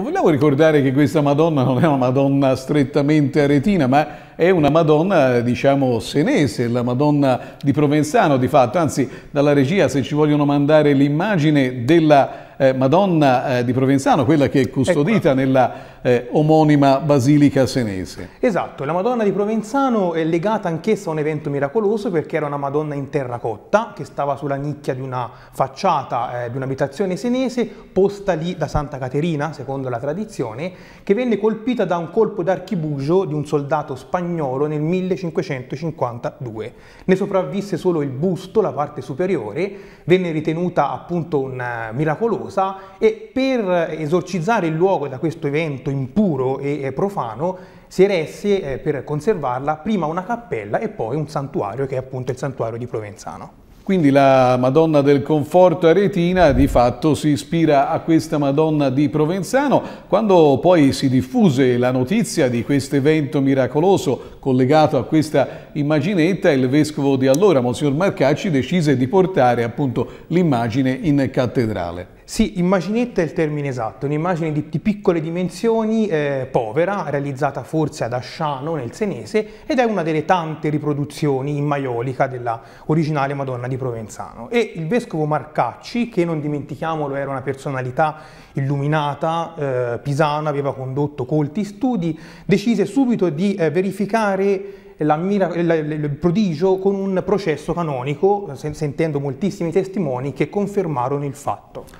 Ecco, vogliamo ricordare che questa Madonna non è una Madonna strettamente aretina, ma è una Madonna, diciamo, senese, la Madonna di Provenzano di fatto, anzi dalla regia se ci vogliono mandare l'immagine della eh, Madonna eh, di Provenzano, quella che è custodita ecco. nella eh, omonima basilica senese. Esatto, la Madonna di Provenzano è legata anch'essa a un evento miracoloso perché era una Madonna in terracotta che stava sulla nicchia di una facciata eh, di un'abitazione senese posta lì da Santa Caterina, secondo la tradizione, che venne colpita da un colpo d'archibugio di un soldato spagnolo nel 1552. Ne sopravvisse solo il busto, la parte superiore, venne ritenuta appunto una eh, miracolosa e per esorcizzare il luogo da questo evento oggetto impuro e profano, si eresse eh, per conservarla prima una cappella e poi un santuario che è appunto il santuario di Provenzano. Quindi la Madonna del Conforto aretina di fatto si ispira a questa Madonna di Provenzano. Quando poi si diffuse la notizia di questo evento miracoloso collegato a questa immaginetta, il vescovo di allora, Monsignor Marcacci, decise di portare appunto l'immagine in cattedrale. Sì, immaginetta è il termine esatto, un'immagine di, di, piccole dimensioni, eh, povera, realizzata forse ad Asciano nel Senese ed è una delle tante riproduzioni in maiolica della originale Madonna di Provenzano. E il vescovo Marcacci, che non dimentichiamolo era una personalità illuminata, eh, pisana, aveva condotto colti studi, decise subito di eh, verificare la, la, il prodigio con un processo canonico, sentendo moltissimi testimoni che confermarono il fatto.